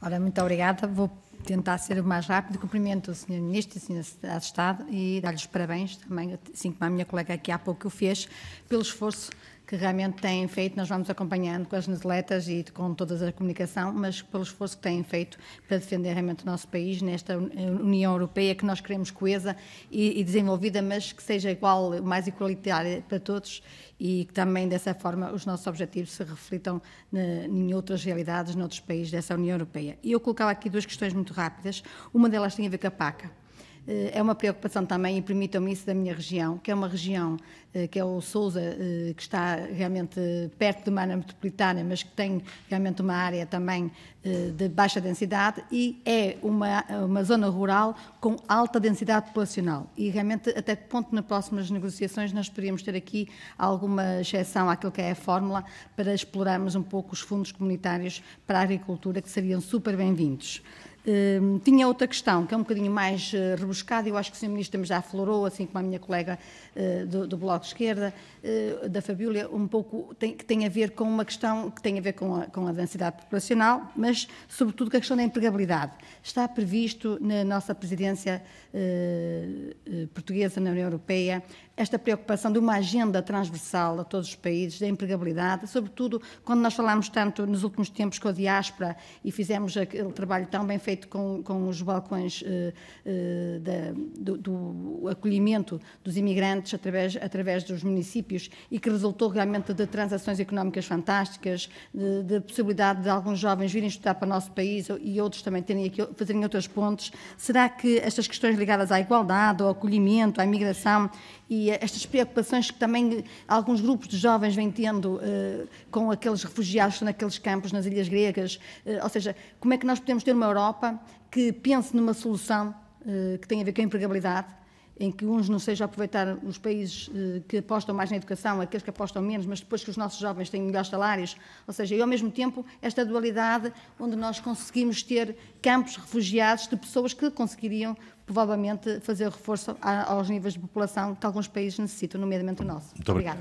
Ora, muito obrigada. Vou tentar ser o mais rápido. Cumprimento o Sr. Ministro e o Sr. de Estado e dar-lhes parabéns também, assim como a minha colega aqui há pouco o fez, pelo esforço que realmente têm feito, nós vamos acompanhando com as newsletters e com toda a comunicação, mas pelo esforço que têm feito para defender realmente o nosso país nesta União Europeia que nós queremos coesa e, e desenvolvida, mas que seja igual, mais igualitária para todos e que também dessa forma os nossos objetivos se reflitam eh, em outras realidades, noutros países dessa União Europeia. E eu colocava aqui duas questões muito rápidas, uma delas tem a ver com a PACA. Eh, é uma preocupação também, e permitam-me isso, da minha região, que é uma região eh, que é o Sousa, eh, que está realmente perto de uma área metropolitana, mas que tem realmente uma área também de baixa densidade e é uma, uma zona rural com alta densidade populacional. E realmente, até que ponto nas próximas negociações nós poderíamos ter aqui alguma exceção àquilo que é a fórmula para explorarmos um pouco os fundos comunitários para a agricultura, que seriam super bem-vindos. Hum, tinha outra questão, que é um bocadinho mais uh, rebuscada, eu acho que o Sr. Ministro já aflorou, assim como a minha colega uh, do, do, Bloco de Esquerda, eh, da Fabília, um pouco tem, que tem a ver com uma questão que tem a ver com a, com a densidade populacional, mas sobretudo com a questão da empregabilidade. Está previsto na nossa presidência portuguesa na União Europeia esta preocupação de uma agenda transversal a todos os países da empregabilidade, sobretudo quando nós falámos tanto nos últimos tempos com a diáspora e fizemos aquele trabalho tão bem feito feito com, com os balcões eh, eh, da, do, do, acolhimento dos imigrantes através, através dos municípios e que resultou realmente de transações económicas fantásticas, de, possibilidade de alguns jovens virem estudar para o nosso país e outros também terem aqui, fazerem outras pontes. Será que estas questões ligadas à igualdade, ao acolhimento, à imigração e estas preocupações que também alguns grupos de jovens vêm tendo eh, com aqueles refugiados que estão naqueles campos, nas ilhas gregas, ou seja, como é que nós podemos ter uma Europa Europa que pense numa solução eh, que tem a ver com a empregabilidade, em que uns não sejam aproveitar os países eh, que apostam mais na educação, aqueles que apostam menos, mas depois que os nossos jovens têm melhores salários, ou seja, e ao mesmo tempo esta dualidade onde nós conseguimos ter campos refugiados de pessoas que conseguiriam provavelmente fazer reforço aos níveis de população que alguns países necessitam, nomeadamente o nosso. Muito Obrigada.